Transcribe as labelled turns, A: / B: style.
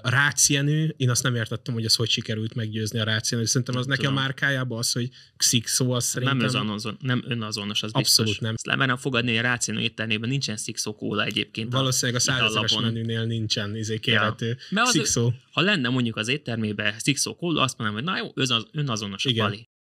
A: A Rácienő, én azt nem értettem, hogy az hogy sikerült meggyőzni a Rácienő. Szerintem az nem neki tudom. a márkájában az, hogy Six szó, az szerintem... Nem, önazon,
B: nem önazonos, az Abszolút biztos. nem. Ezt le benne fogadni, a Rácienő éttermében nincsen szó kóla egyébként. Valószínűleg a, százezeres menünél nincsen izé kérhető.
C: Ja. szó.
B: ha lenne mondjuk az éttermében szikszó kóla, azt mondanám, hogy na jó, önazonos
D: a pali.